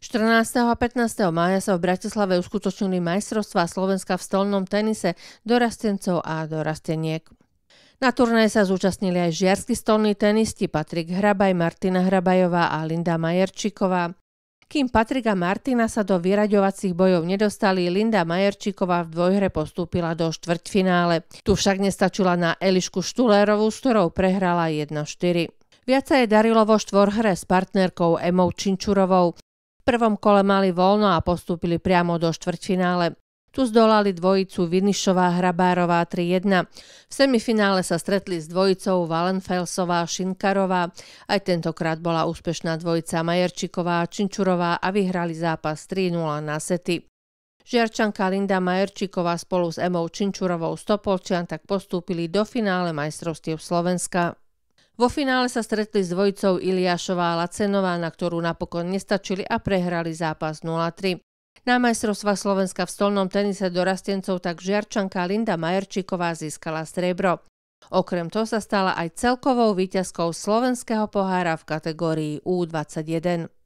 14. a 15. mája sa v Bratislave uskutočnili majstrovstvá Slovenska v stolnom tenise dorastencov a dorasteniek. Na turné sa zúčastnili aj žiarsky stolní tenisti Patrik Hrabaj, Martina Hrabajová a Linda Majerčíková. Kým Patrika Martina sa do vyraďovacích bojov nedostali, Linda Majerčíková v dvojhre postúpila do štvrťfinále. Tu však nestačila na Elišku Štulérovú, s ktorou prehrala 1-4. Viac sa jej darilo vo štvorhre s partnerkou Emou Činčurovou. V prvom kole mali voľno a postúpili priamo do štvrťfinále. Tu zdolali dvojicu Vinišová Hrabárová 3-1. V semifinále sa stretli s dvojicou Valenfelsová Šinkarová. Aj tentokrát bola úspešná dvojica Majerčiková Činčurová a vyhrali zápas 3-0 na sety. Žiarčanka Linda Majerčiková spolu s Emou Činčurovou Stopolčian tak postúpili do finále majstrovstiev Slovenska. Vo finále sa stretli s dvojicou Iliášová a Lacenová, na ktorú napokon nestačili a prehrali zápas 0-3. Na majstrovstva Slovenska v stolnom tenise dorastencov tak žiarčanka Linda Majerčíková získala striebro. Okrem toho sa stala aj celkovou výťazkou slovenského pohára v kategórii U21.